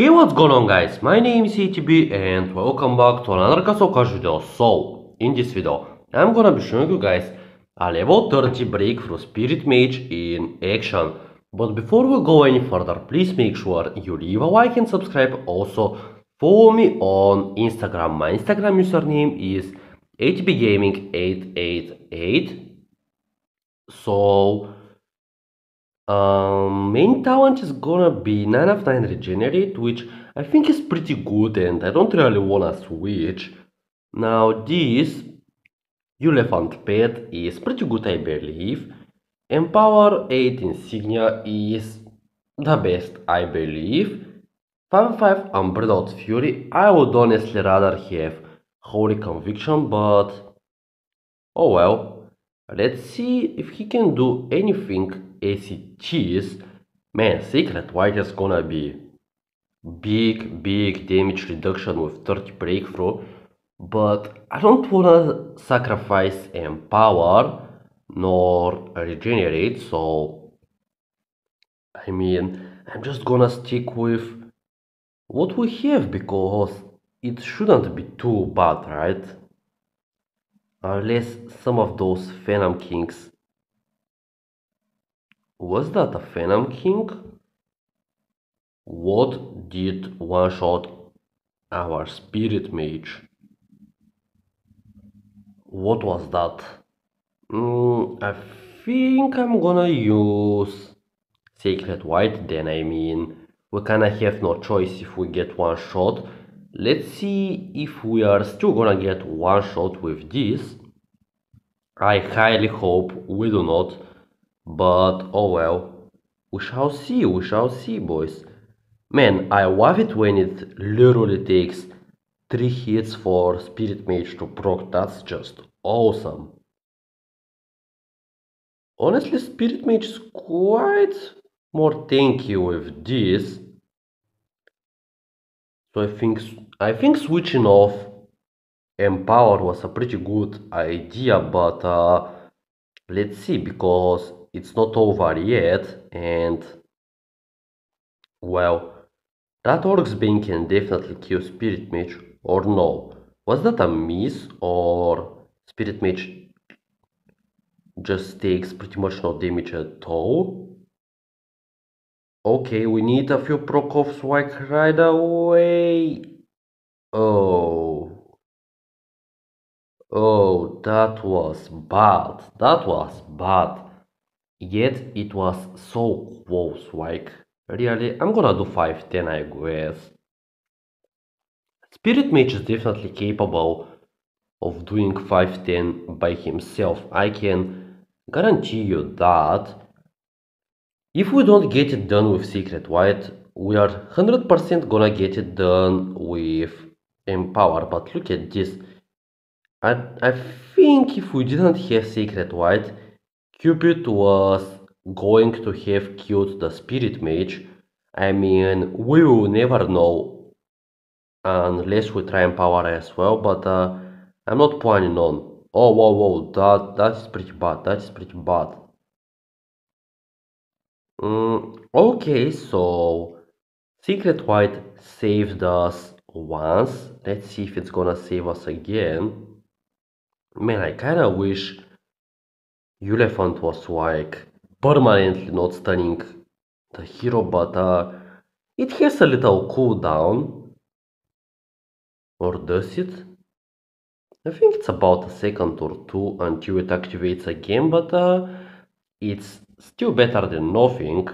Hey what's going on guys, my name is ETB and welcome back to another Kasokash video. So, in this video, I'm gonna be showing you guys a level 30 breakthrough spirit mage in action. But before we go any further, please make sure you leave a like and subscribe. Also, follow me on Instagram. My Instagram username is atbgaming888. So, um, main talent is gonna be 9 of 9 regenerate, which I think is pretty good and I don't really wanna switch. Now this Elephant Pet is pretty good I believe. Empower 8 Insignia is the best I believe. 5-5 dot Fury, I would honestly rather have Holy Conviction, but oh well. Let's see if he can do anything AC cheese, man, Secret White is gonna be big, big damage reduction with 30 breakthrough. But I don't wanna sacrifice Empower nor Regenerate, so I mean, I'm just gonna stick with what we have because it shouldn't be too bad, right? Unless some of those Phantom Kings was that a Phantom King? What did one shot our spirit mage? What was that? Mm, I think I'm gonna use Sacred White then I mean we kinda have no choice if we get one shot let's see if we are still gonna get one shot with this I highly hope we do not but oh well. We shall see, we shall see, boys. Man, I love it when it literally takes 3 hits for Spirit Mage to proc, that's just awesome. Honestly, Spirit Mage is quite more tanky with this. So I think, I think switching off Empower was a pretty good idea, but uh, let's see, because it's not over yet and well that being can definitely kill Spirit Mage or no. Was that a miss or Spirit Mage just takes pretty much no damage at all? Okay, we need a few Prokops like right away. Oh. Oh, that was bad. That was bad. Yet it was so close, like, really, I'm gonna do 5, 10 I guess. Spirit Mage is definitely capable of doing 5-10 by himself, I can guarantee you that. If we don't get it done with Secret White, we are 100% gonna get it done with Empower, but look at this. I, I think if we didn't have Secret White, Cupid was going to have killed the spirit mage. I mean, we will never know unless we try and power as well, but uh, I'm not planning on. Oh, whoa, whoa, that, that is pretty bad, that is pretty bad. Mm, okay, so Secret White saved us once. Let's see if it's gonna save us again. Man, I kinda wish Elephant was like permanently not stunning the hero but uh, it has a little cooldown or does it? I think it's about a second or two until it activates again but uh, it's still better than nothing.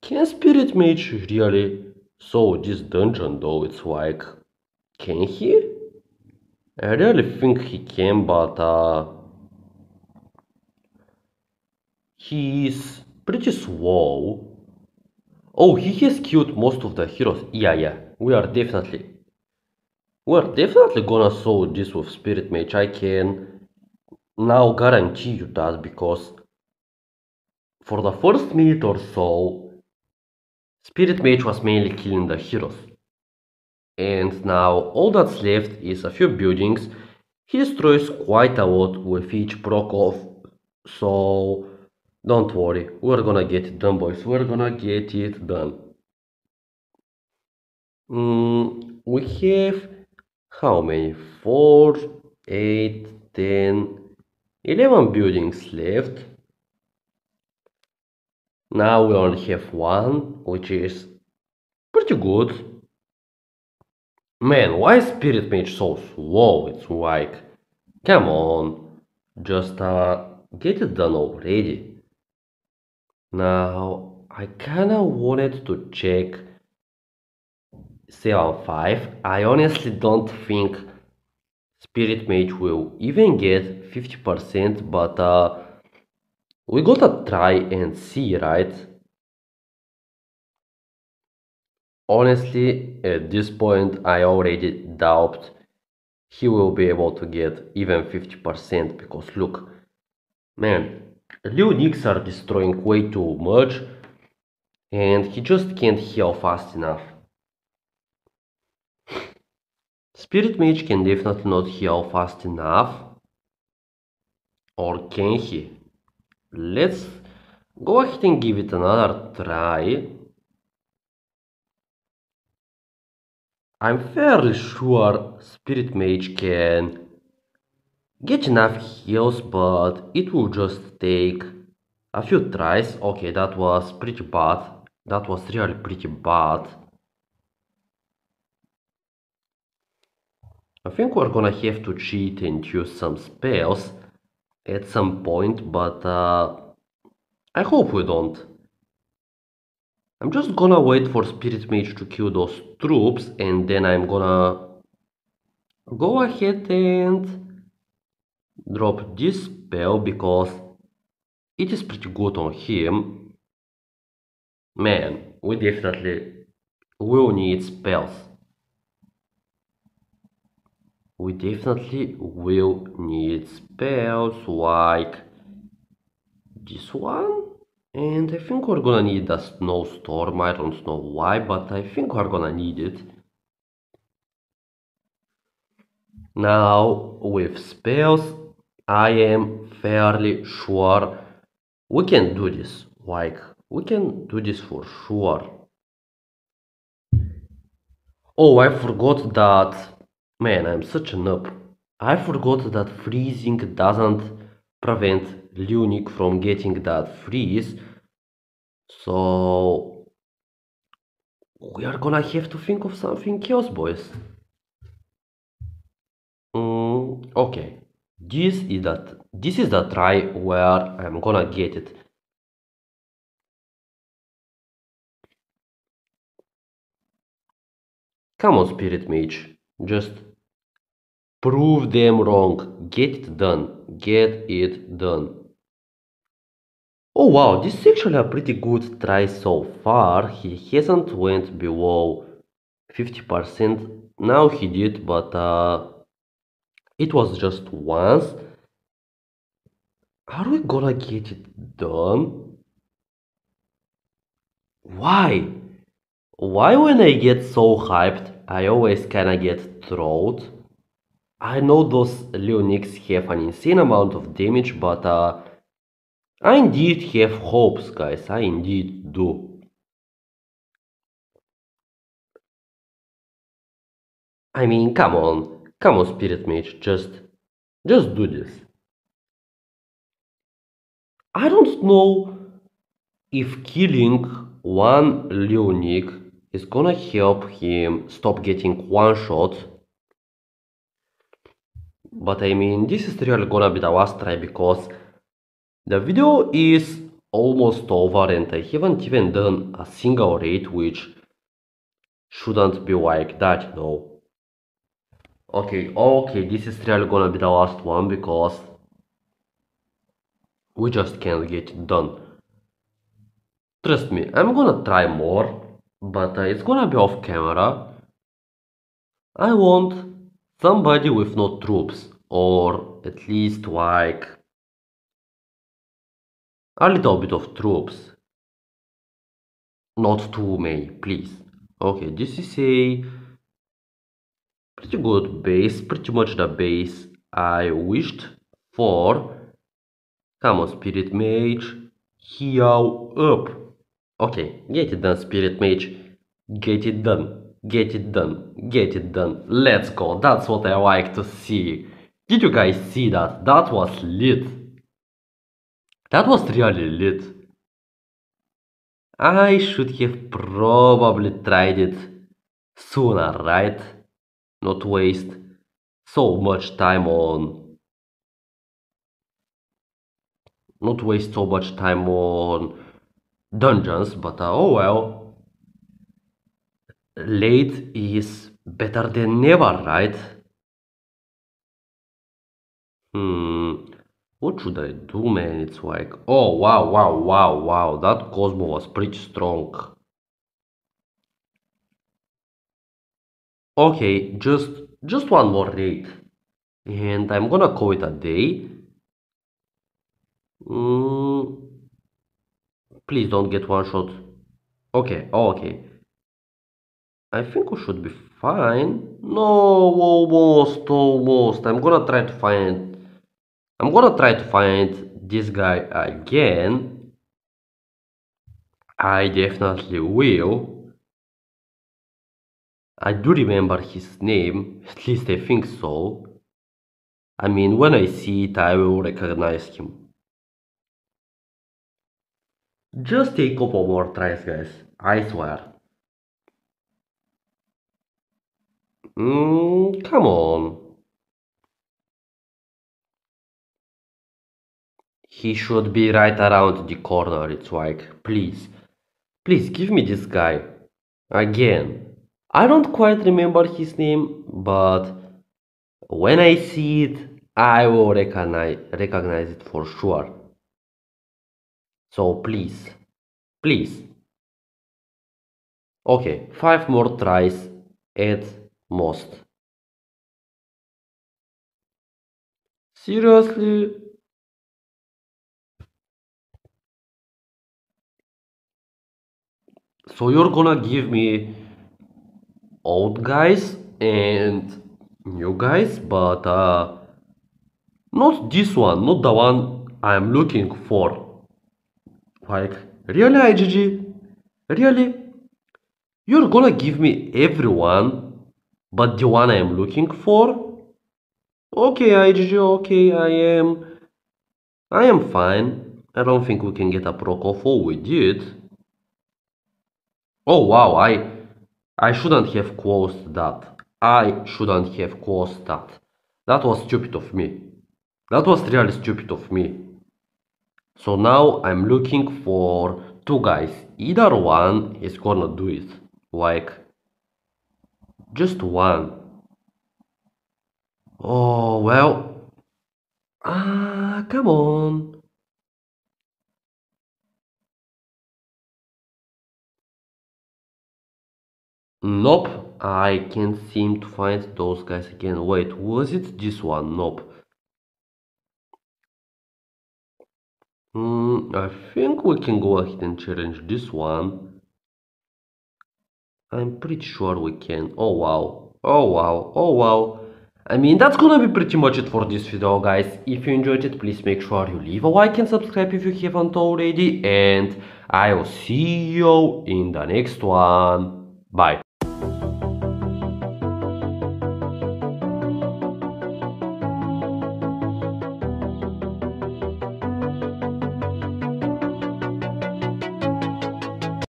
Can Spirit Mage really solve this dungeon though it's like can he? I really think he can but uh, He is pretty slow. Oh, he has killed most of the heroes. Yeah, yeah. We are definitely... We are definitely gonna solve this with Spirit Mage. I can now guarantee you that because for the first minute or so, Spirit Mage was mainly killing the heroes. And now all that's left is a few buildings. He destroys quite a lot with each proc off, so don't worry, we're gonna get it done, boys. We're gonna get it done. Mm, we have how many? 4, 8, 10, 11 buildings left. Now we only have one, which is pretty good. Man, why Spirit Mage so slow? It's like, come on, just uh, get it done already. Now, I kind of wanted to check CL5. I honestly don't think Spirit Mage will even get 50%, but uh, we gotta try and see, right? Honestly, at this point, I already doubt he will be able to get even 50% because look, man, Leonix are destroying way too much and he just can't heal fast enough. Spirit Mage can definitely not heal fast enough. Or can he? Let's go ahead and give it another try. I'm fairly sure Spirit Mage can get enough heals but it will just take a few tries okay that was pretty bad that was really pretty bad I think we're gonna have to cheat and use some spells at some point but uh, I hope we don't I'm just gonna wait for Spirit Mage to kill those troops and then I'm gonna go ahead and drop this spell because it is pretty good on him. Man, we definitely will need spells. We definitely will need spells like this one. And I think we're gonna need a snowstorm, I don't know why, but I think we're gonna need it. Now, with spells, I am fairly sure we can do this. Like, we can do this for sure. Oh, I forgot that. Man, I'm such a noob. I forgot that freezing doesn't prevent Lunik from getting that freeze. So we are gonna have to think of something else, boys. Mm, okay this is that this is the try where i'm gonna get it come on spirit mage just prove them wrong get it done get it done oh wow this is actually a pretty good try so far he hasn't went below 50 percent now he did but uh it was just once How are we gonna get it done why why when i get so hyped i always kinda get throat i know those leonics have an insane amount of damage but uh i indeed have hopes guys i indeed do I mean, come on, Come on, Spirit Mage, just... just do this. I don't know if killing one Leonik is gonna help him stop getting one shot. But I mean, this is really gonna be the last try because the video is almost over and I haven't even done a single raid which shouldn't be like that, you know okay okay this is really gonna be the last one because we just can't get it done trust me i'm gonna try more but uh, it's gonna be off camera i want somebody with no troops or at least like a little bit of troops not too many please okay this is a pretty good base pretty much the base i wished for come on spirit mage heal up okay get it done spirit mage get it done get it done get it done let's go that's what i like to see did you guys see that that was lit that was really lit i should have probably tried it sooner right not waste so much time on not waste so much time on dungeons but uh, oh well late is better than never right hmm what should i do man it's like oh wow wow wow wow that cosmo was pretty strong okay just just one more day and i'm gonna call it a day mm, please don't get one shot okay okay i think we should be fine no almost almost i'm gonna try to find i'm gonna try to find this guy again i definitely will I do remember his name, at least I think so. I mean, when I see it, I will recognize him. Just take a couple more tries, guys, I swear. Hmm. come on. He should be right around the corner, it's like, please. Please, give me this guy. Again. I don't quite remember his name, but when I see it, I will recognize, recognize it for sure. So please, please. Okay, five more tries at most. Seriously? So you're gonna give me old guys and new guys but uh, not this one not the one I'm looking for like really IGG really you're gonna give me everyone but the one I'm looking for okay IGG okay I am I am fine I don't think we can get a for with it oh wow I I shouldn't have closed that. I shouldn't have closed that. That was stupid of me. That was really stupid of me. So now I'm looking for two guys. Either one is gonna do it. Like, just one. Oh, well. Ah, come on. Nope, I can't seem to find those guys again. Wait, was it this one? Nope. Mm, I think we can go ahead and challenge this one. I'm pretty sure we can. Oh wow, oh wow, oh wow. I mean, that's gonna be pretty much it for this video, guys. If you enjoyed it, please make sure you leave a like and subscribe if you haven't already. And I will see you in the next one. Bye.